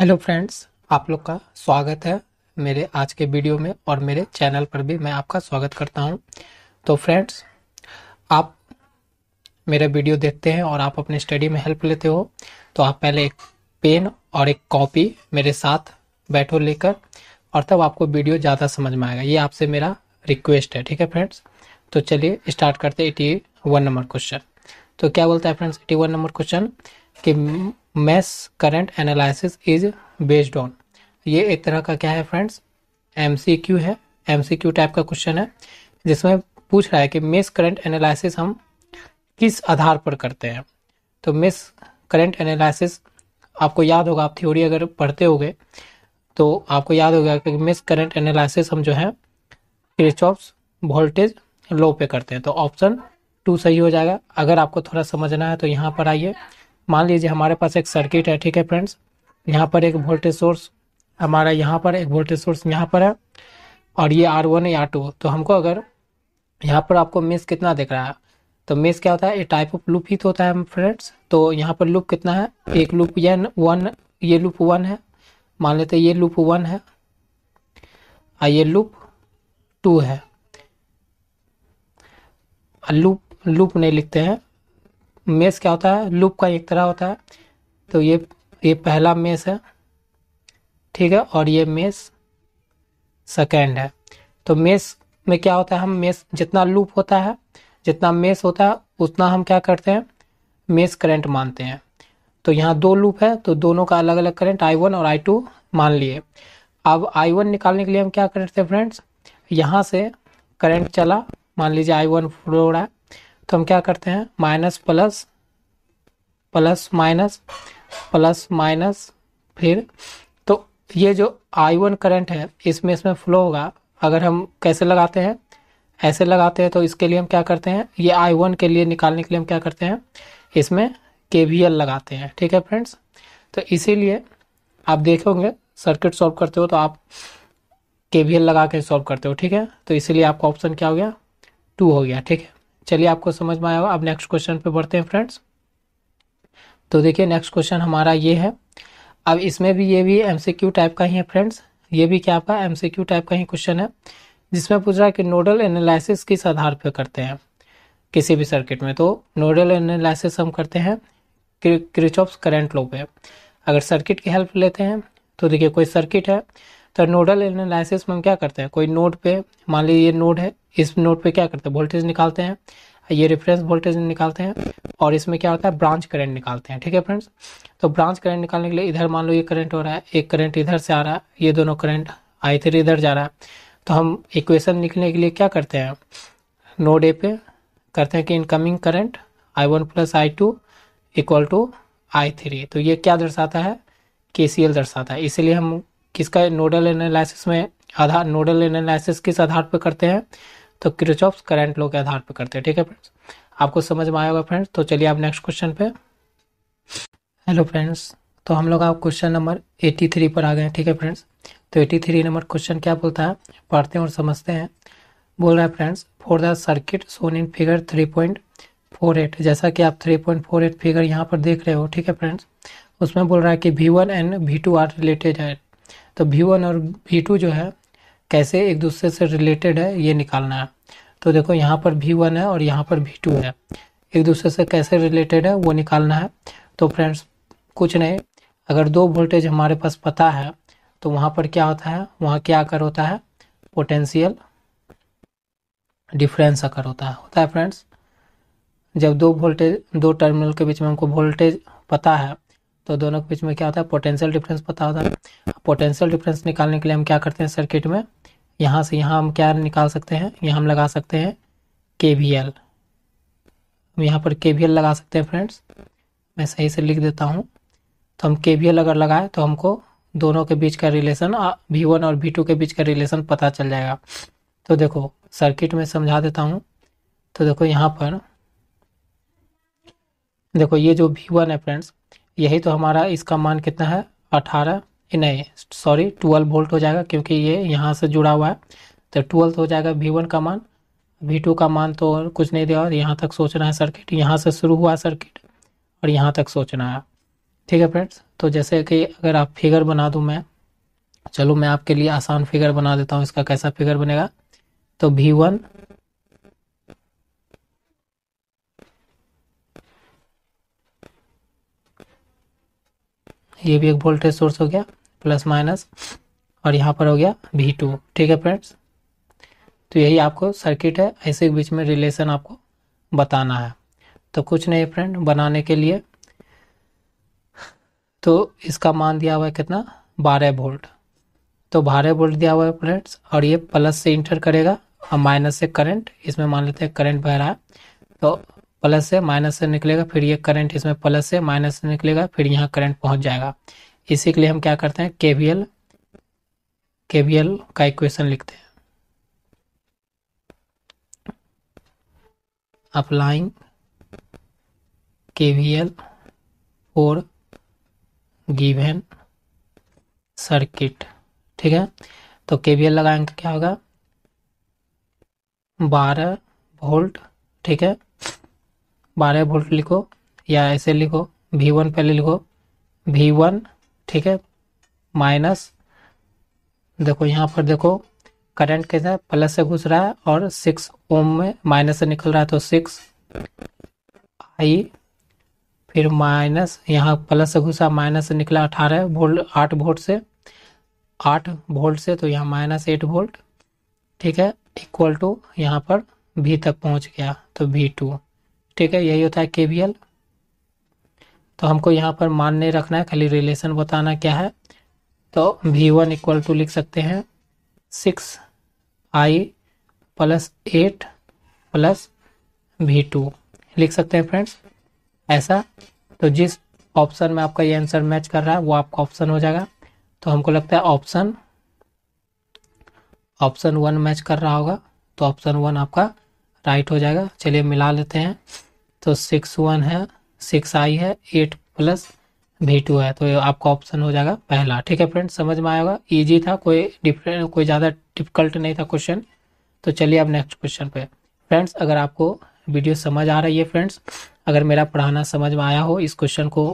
hello friends आप लोग का स्वागत है मेरे आज के वीडियो में और मेरे चैनल पर भी मैं आपका स्वागत करता हूं तो फ्रेंड्स आप मेरा वीडियो देखते हैं और आप अपने स्टडी में हेल्प लेते हो तो आप पहले एक पेन और एक कॉपी मेरे साथ बैठो लेकर और तब आपको वीडियो ज़्यादा समझ में आएगा ये आपसे मेरा रिक्वेस्ट है ठीक है फ्रेंड्स तो चलिए स्टार्ट करते एटी वन नंबर क्वेश्चन तो क्या बोलता है friends eighty one number question कि mesh current analysis is based on ये एक तरह का क्या है फ्रेंड्स एम है एम टाइप का क्वेश्चन है जिसमें पूछ रहा है कि मिस करंट एनालिसिस हम किस आधार पर करते हैं तो मिस करंट एनालिसिस आपको याद होगा आप थ्योरी अगर पढ़ते होगे तो आपको याद होगा कि मिस करंट एनालिसिस हम जो है क्रिचॉप्स वोल्टेज लो पे करते हैं तो ऑप्शन टू सही हो जाएगा अगर आपको थोड़ा समझना है तो यहाँ पर आइए मान लीजिए हमारे पास एक सर्किट है ठीक है फ्रेंड्स यहाँ पर एक वोल्टेज सोर्स हमारा यहाँ पर एक वोल्टेज सोर्स यहाँ पर है और ये आर वन या टू तो हमको अगर यहाँ पर आपको मेस कितना दिख रहा है तो मेस क्या होता है ये टाइप ऑफ लूप ही तो होता है फ्रेंड्स तो यहाँ पर लूप कितना है एक लूप ये वन ये लूप वन है मान लेते ये लूप वन है और ये लूप टू है लूप लूप नहीं लिखते हैं मेस क्या होता है लूप का एक तरह होता है तो ये ये पहला मेस है ठीक है और ये मेस सेकेंड है तो मेस में क्या होता है हम मेस जितना लूप होता है जितना मेस होता है उतना हम क्या करते हैं मेस करंट मानते हैं तो यहाँ दो लूप है तो दोनों का अलग अलग करंट आई वन और आई टू मान लिए अब आई वन निकालने के लिए हम क्या करते हैं फ्रेंड्स यहाँ से करंट चला मान लीजिए आई वन फ्लो हो रहा है तो हम क्या करते हैं minus plus plus minus plus minus फिर तो ये जो आई वन करेंट है इसमें इसमें फ्लो होगा अगर हम कैसे लगाते हैं ऐसे लगाते हैं तो इसके लिए हम क्या करते हैं ये आई वन के लिए निकालने के लिए हम क्या करते हैं इसमें के वी एल लगाते हैं ठीक है फ्रेंड्स तो इसीलिए आप देखोगे सर्किट सॉल्व करते हो तो आप के वी एल लगा के सॉल्व करते हो ठीक है तो इसीलिए आपका ऑप्शन क्या हो गया टू हो गया ठीक है चलिए आपको समझ में आया होगा अब नेक्स्ट क्वेश्चन पे बढ़ते हैं फ्रेंड्स तो देखिए नेक्स्ट क्वेश्चन हमारा ये है अब इसमें भी ये भी एमसीक्यू टाइप का ही है फ्रेंड्स ये भी क्या आपका एमसीक्यू टाइप का ही क्वेश्चन है जिसमें पूछ रहा है कि नोडल एनालिसिस किस आधार पर करते हैं किसी भी सर्किट में तो नोडल एनालिसिस हम करते हैं ऑफ करेंट लो पे अगर सर्किट की हेल्प लेते हैं तो देखिए कोई सर्किट है तो नोडल एनालिसिस में हम क्या करते हैं कोई नोड पे मान लीजिए ये नोड है इस नोड पे क्या करते हैं वोल्टेज निकालते हैं ये रेफरेंस वोल्टेज निकालते हैं और इसमें क्या होता है ब्रांच करंट निकालते हैं ठीक है फ्रेंड्स तो ब्रांच करंट निकालने के लिए इधर मान लो ये करंट हो रहा है एक करंट इधर से आ रहा है ये दोनों करंट आई थ्री इधर जा रहा है तो हम इक्वेशन लिखने के लिए क्या करते हैं नोड ए पे करते हैं कि incoming current I one plus I two equal to I three तो ये क्या दर्शाता है के सी एल दर्शाता है इसीलिए हम किसका नोडल एनालिसिस में आधार नोडल एनालिसिस किस आधार पर करते हैं तो क्रिच ऑफ करेंट लो के आधार पर करते हैं ठीक है फ्रेंड्स आपको समझ में आएगा होगा फ्रेंड्स तो चलिए आप नेक्स्ट क्वेश्चन पे हेलो फ्रेंड्स तो हम लोग आप क्वेश्चन नंबर 83 पर आ गए ठीक है फ्रेंड्स तो 83 नंबर क्वेश्चन क्या बोलता है पढ़ते हैं और समझते हैं बोल रहा है friends for the circuit shown in figure 3.48 जैसा कि आप 3.48 फिगर यहाँ पर देख रहे हो ठीक है फ्रेंड्स उसमें बोल रहा है कि one and two are related है तो वी वन और वी टू जो है कैसे एक दूसरे से रिलेटेड है ये निकालना है तो देखो यहाँ पर वी वन है और यहाँ पर वी टू है एक दूसरे से कैसे रिलेटेड है वो निकालना है तो फ्रेंड्स कुछ नहीं अगर दो वोल्टेज हमारे पास पता है तो वहाँ पर क्या होता है वहाँ क्या आकर होता है पोटेंशियल डिफरेंस आकर होता है होता है फ्रेंड्स जब दो वोल्टेज दो टर्मिनल के बीच में हमको वोल्टेज पता है तो दोनों के बीच में क्या होता है पोटेंशियल डिफरेंस पता होता है पोटेंशियल डिफरेंस निकालने के लिए हम क्या करते हैं सर्किट में यहाँ से यहाँ हम क्या निकाल सकते हैं यहाँ हम लगा सकते हैं के वी एल यहाँ पर के वी एल लगा सकते हैं फ्रेंड्स मैं सही से लिख देता हूँ तो हम के वी एल अगर लगाए तो हमको दोनों के बीच का रिलेशन वी वन और वी टू के बीच का रिलेशन पता चल जाएगा तो देखो सर्किट में समझा देता हूँ तो देखो यहाँ पर देखो ये जो वी वन है फ्रेंड्स यही तो हमारा इसका मान कितना है अठारह नहीं सॉरी ट्वेल्व वोल्ट हो जाएगा क्योंकि ये यहाँ से जुड़ा हुआ है तो ट्वेल्थ हो जाएगा वी वन का मान वी टू का मान तो कुछ नहीं दिया और यहाँ तक सोचना है सर्किट यहाँ से शुरू हुआ सर्किट और यहाँ तक सोचना है ठीक है फ्रेंड्स तो जैसे कि अगर आप फिगर बना दूँ मैं चलो मैं आपके लिए आसान फिगर बना देता हूँ इसका कैसा फिगर बनेगा तो वी वन ये भी एक वोल्टेज सोर्स हो गया प्लस माइनस और यहाँ पर हो गया वी टू ठीक है फ्रेंड्स तो यही आपको सर्किट है ऐसे बीच में रिलेशन आपको बताना है तो कुछ नहीं फ्रेंड बनाने के लिए तो इसका मान दिया हुआ है कितना बारह वोल्ट तो बारह वोल्ट दिया हुआ है फ्रेंड्स और ये प्लस से इंटर करेगा और माइनस से करंट इसमें मान लेते हैं करंट बह रहा है तो प्लस से माइनस से निकलेगा फिर ये करंट इसमें प्लस से माइनस से निकलेगा फिर यहाँ करंट पहुंच जाएगा इसी के लिए हम क्या करते हैं केवीएल केवीएल का इक्वेशन लिखते हैं applying KVL for given circuit ठीक है तो केवीएल लगाएंगे तो क्या होगा बारह वोल्ट ठीक है बारह वोल्ट लिखो या ऐसे लिखो वी वन पहले लिखो वी वन ठीक है माइनस देखो यहाँ पर देखो करंट कैसा प्लस से घुस रहा है और सिक्स ओम में माइनस से निकल रहा है तो सिक्स आई फिर माइनस यहाँ प्लस से घुसा माइनस से निकला अठारह वोल्ट आठ वोल्ट से आठ वोल्ट से तो यहाँ माइनस एट वोल्ट ठीक है इक्वल टू यहाँ पर भी तक पहुँच गया तो भी टू ठीक है यही होता है के तो हमको यहाँ पर मान नहीं रखना है खाली रिलेशन बताना क्या है तो वी वन इक्वल टू लिख सकते हैं six I plus eight plus V two लिख सकते हैं फ्रेंड्स ऐसा तो जिस ऑप्शन में आपका ये आंसर मैच कर रहा है वो आपका ऑप्शन हो जाएगा तो हमको लगता है ऑप्शन ऑप्शन वन मैच कर रहा होगा तो ऑप्शन वन आपका राइट हो जाएगा चलिए मिला लेते हैं तो सिक्स वन है सिक्स आई है एट प्लस भी टू है तो आपका ऑप्शन हो जाएगा पहला ठीक है फ्रेंड समझ में आएगा ईजी था कोई डिफरेंट कोई ज़्यादा डिफिकल्ट नहीं था क्वेश्चन तो चलिए अब नेक्स्ट क्वेश्चन पे फ्रेंड्स अगर आपको वीडियो समझ आ रही है फ्रेंड्स अगर मेरा पढ़ाना समझ में आया हो इस क्वेश्चन को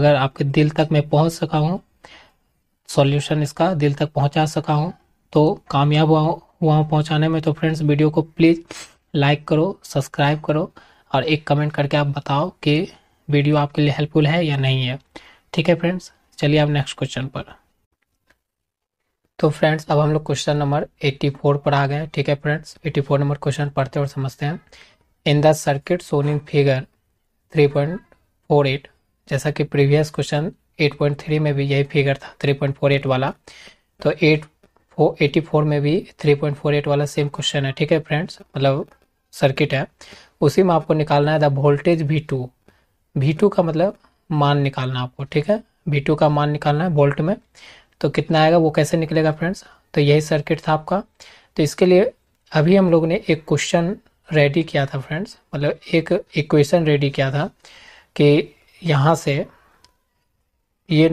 अगर आपके दिल तक मैं पहुँच सका हूँ सॉल्यूशन इसका दिल तक पहुँचा सका हूँ तो कामयाब हुआ हुआ पहुँचाने में तो फ्रेंड्स वीडियो को प्लीज़ लाइक करो सब्सक्राइब करो और एक कमेंट करके आप बताओ कि वीडियो आपके लिए हेल्पफुल है या नहीं है ठीक है फ्रेंड्स चलिए आप नेक्स्ट क्वेश्चन पर तो फ्रेंड्स अब हम लोग क्वेश्चन नंबर 84 पर आ गए ठीक है फ्रेंड्स 84 नंबर क्वेश्चन पढ़ते और समझते हैं in the circuit shown in figure 3.48 जैसा कि प्रीवियस क्वेश्चन 8.3 में भी यही फिगर था 3.48 वाला तो 8 फोर एटी फोर में भी थ्री पॉइंट फोर एट वाला सेम क्वेश्चन है ठीक है फ्रेंड्स मतलब सर्किट है उसी में आपको निकालना है the voltage V two V two का मतलब मान निकालना आपको ठीक है वी टू का मान निकालना है वोल्ट में तो कितना आएगा वो कैसे निकलेगा फ्रेंड्स तो यही सर्किट था आपका तो इसके लिए अभी हम लोग ने एक क्वेश्चन रेडी किया था फ्रेंड्स मतलब एक इक्वेशन रेडी किया था कि यहाँ से ये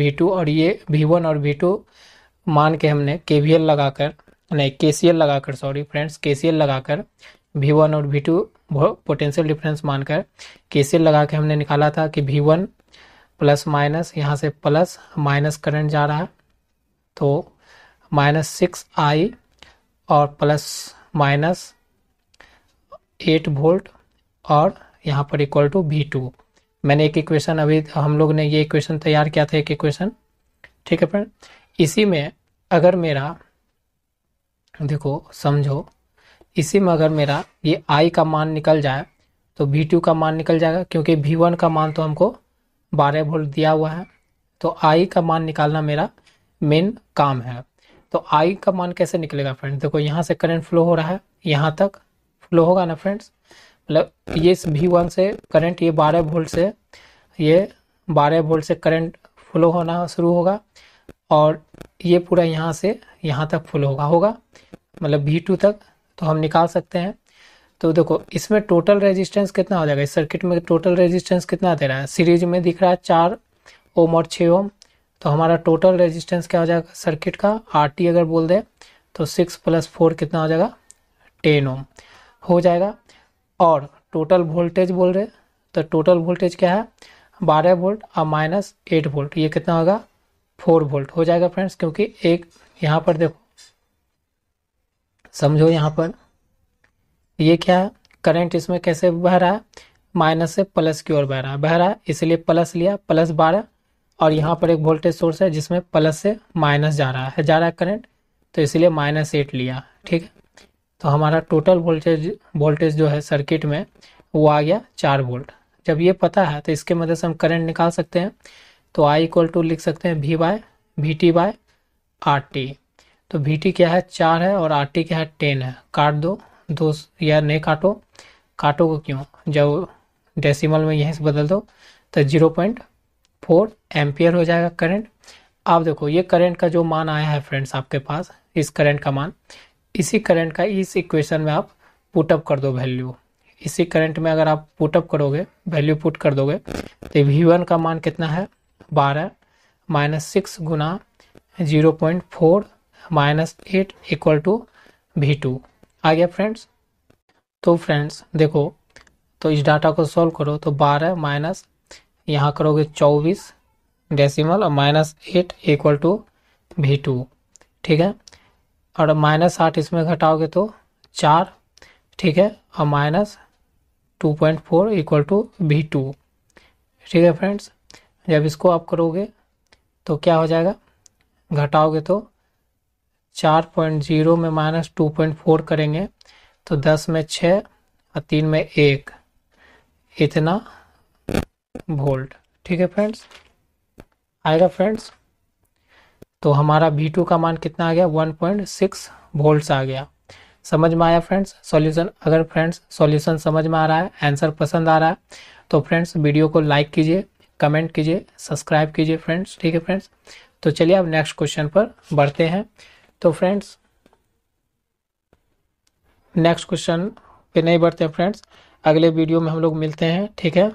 वी टू और ये वी वन और वी टू मान के हमने के वी एल लगा कर नहीं के सी एल लगा कर सॉरी फ्रेंड्स के सी एल लगा कर वी वन और वी टू पोटेंशियल डिफरेंस मानकर केसीएल लगा के हमने निकाला था कि वी वन प्लस माइनस यहाँ से प्लस माइनस करंट जा रहा है तो माइनस सिक्स आई और प्लस माइनस एट वोल्ट और यहाँ पर इक्वल टू वी टू मैंने एक इक्वेशन अभी हम लोग ने ये इक्वेशन तैयार किया था एक इक्वेशन ठीक है फ्रेंड इसी में अगर मेरा देखो समझो इसी में अगर मेरा ये आई का मान निकल जाए तो वी टू का मान निकल जाएगा क्योंकि वी वन का मान तो हमको बारह वोल्ट दिया हुआ है तो आई का मान निकालना मेरा मेन काम है तो आई का मान कैसे निकलेगा फ्रेंड्स देखो यहाँ से करंट फ्लो हो रहा है यहाँ तक फ्लो होगा ना फ्रेंड्स मतलब ये वी वन से करंट ये बारह वोल्ट से ये बारह वोल्ट से करंट फ्लो होना शुरू होगा और ये पूरा यहाँ से यहाँ तक फ्लो होगा होगा मतलब वी टू तक तो हम निकाल सकते हैं तो देखो इसमें टोटल रेजिस्टेंस कितना हो जाएगा इस सर्किट में टोटल रेजिस्टेंस कितना दे रहा है सीरीज में दिख रहा है चार ओम और छः ओम तो हमारा टोटल रेजिस्टेंस क्या हो जाएगा सर्किट का आर टी अगर बोल दें तो सिक्स प्लस फोर कितना हो जाएगा टेन ओम हो जाएगा और टोटल वोल्टेज बोल रहे तो टोटल वोल्टेज क्या है बारह वोल्ट और माइनस एट वोल्ट ये कितना होगा फोर वोल्ट हो जाएगा फ्रेंड्स क्योंकि एक यहाँ पर देखो समझो यहाँ पर ये क्या करंट इसमें कैसे बह रहा है माइनस से प्लस की ओर बह रहा है बह रहा है इसलिए प्लस लिया प्लस बारह और यहाँ पर एक वोल्टेज सोर्स है जिसमें प्लस से माइनस जा रहा है जा रहा है करंट तो इसलिए माइनस एट लिया ठीक है तो हमारा टोटल वोल्टेज वोल्टेज जो है सर्किट में वो आ गया चार वोल्ट जब ये पता है तो इसके मदद से हम करंट निकाल सकते हैं तो आई इक्वल टू लिख सकते हैं V by V T by R T तो बी टी क्या है चार है और आर टी क्या है टेन है काट दो दो या नहीं काटो काटोगे क्यों जब डेसिमल में यहीं से बदल दो तो जीरो पॉइंट फोर एम्पियर हो जाएगा करंट आप देखो ये करंट का जो मान आया है फ्रेंड्स आपके पास इस करंट का मान इसी करंट का इस इक्वेशन में आप पुटअप कर दो वैल्यू इसी करंट में अगर आप पुटअप करोगे वैल्यू पुट कर दोगे तो वी वन का मान कितना है बारह माइनस सिक्स गुना zero point four minus eight equal to V two आ गया फ्रेंड्स तो फ्रेंड्स देखो तो इस डाटा को सॉल्व करो तो बारह माइनस यहाँ करोगे चौबीस डेसिमल और minus eight equal to V two ठीक है और माइनस आठ इसमें घटाओगे तो चार ठीक है और minus two point four equal to V two ठीक है फ्रेंड्स जब इसको आप करोगे तो क्या हो जाएगा घटाओगे तो चार पॉइंट जीरो में माइनस टू पॉइंट फोर करेंगे तो दस में छः और तीन में एक इतना वोल्ट ठीक है फ्रेंड्स आएगा फ्रेंड्स तो हमारा वी टू का मान कितना आ गया वन पॉइंट सिक्स वोल्ट आ गया समझ में आया फ्रेंड्स सॉल्यूशन अगर फ्रेंड्स सॉल्यूशन समझ में आ रहा है आंसर पसंद आ रहा है तो फ्रेंड्स वीडियो को लाइक कीजिए कमेंट कीजिए सब्सक्राइब कीजिए फ्रेंड्स ठीक है फ्रेंड्स तो चलिए अब नेक्स्ट क्वेश्चन पर बढ़ते हैं तो फ्रेंड्स नेक्स्ट क्वेश्चन पे नहीं बढ़ते हैं फ्रेंड्स अगले वीडियो में हम लोग मिलते हैं ठीक है